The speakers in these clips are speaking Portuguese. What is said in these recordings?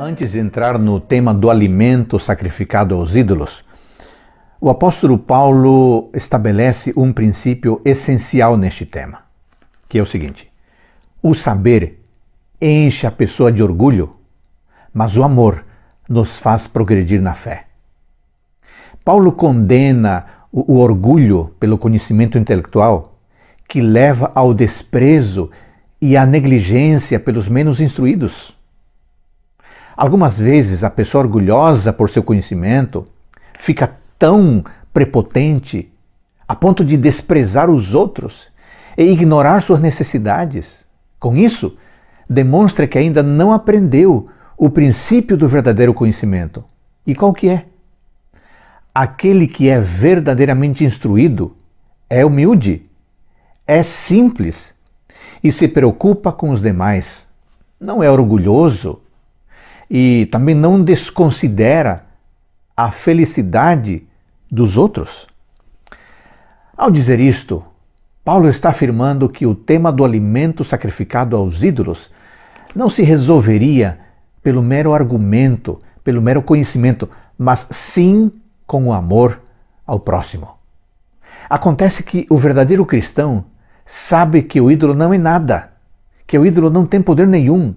Antes de entrar no tema do alimento sacrificado aos ídolos, o apóstolo Paulo estabelece um princípio essencial neste tema, que é o seguinte: o saber enche a pessoa de orgulho, mas o amor nos faz progredir na fé. Paulo condena o, orgulho pelo conhecimento intelectual, que leva ao desprezo e à negligência pelos menos instruídos. Algumas vezes a pessoa orgulhosa por seu conhecimento fica tão prepotente a ponto de desprezar os outros e ignorar suas necessidades. Com isso, demonstra que ainda não aprendeu o princípio do verdadeiro conhecimento. E qual que é? Aquele que é verdadeiramente instruído é humilde, é simples e se preocupa com os demais. Não é orgulhoso, e também não desconsidera a felicidade dos outros. Ao dizer isto, Paulo está afirmando que o tema do alimento sacrificado aos ídolos não se resolveria pelo mero argumento, pelo mero conhecimento, mas sim com o amor ao próximo. Acontece que o verdadeiro cristão sabe que o ídolo não é nada, que o ídolo não tem poder nenhum,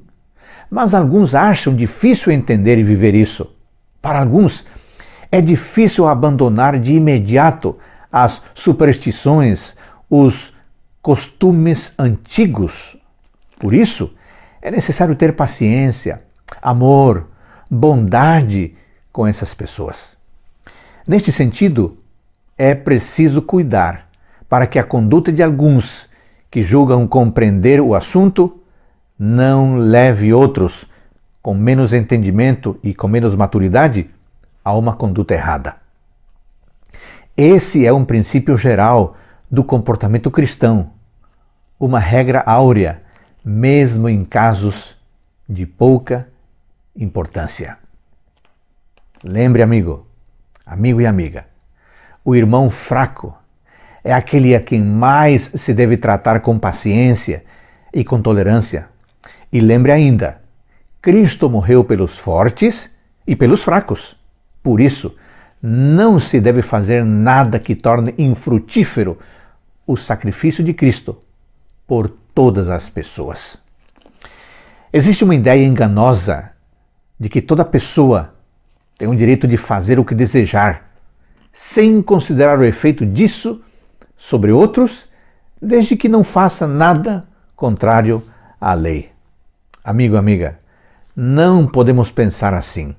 mas alguns acham difícil entender e viver isso. Para alguns, é difícil abandonar de imediato as superstições, os costumes antigos. Por isso, é necessário ter paciência, amor, bondade com essas pessoas. Neste sentido, é preciso cuidar para que a conduta de alguns que julgam compreender o assunto não leve outros com menos entendimento e com menos maturidade a uma conduta errada. Esse é um princípio geral do comportamento cristão, uma regra áurea, mesmo em casos de pouca importância. Lembre, amigo, amigo e amiga, o irmão fraco é aquele a quem mais se deve tratar com paciência e com tolerância, e lembre ainda: Cristo morreu pelos fortes e pelos fracos. Por isso, não se deve fazer nada que torne infrutífero o sacrifício de Cristo por todas as pessoas. Existe uma ideia enganosa de que toda pessoa tem o direito de fazer o que desejar, sem considerar o efeito disso sobre outros, desde que não faça nada contrário à lei. Amigo, amiga, não podemos pensar assim.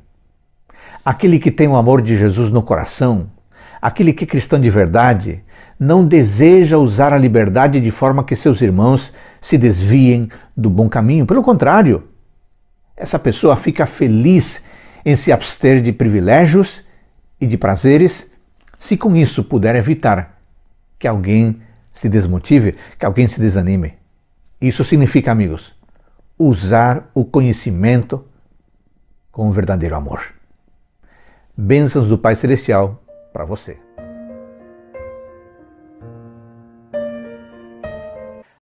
Aquele que tem o amor de Jesus no coração, aquele que é cristão de verdade, não deseja usar a liberdade de forma que seus irmãos se desviem do bom caminho. Pelo contrário, essa pessoa fica feliz em se abster de privilégios e de prazeres, se com isso puder evitar que alguém se desmotive, que alguém se desanime. Isso significa, amigos, usar o conhecimento com o verdadeiro amor. Bênçãos do Pai Celestial para você.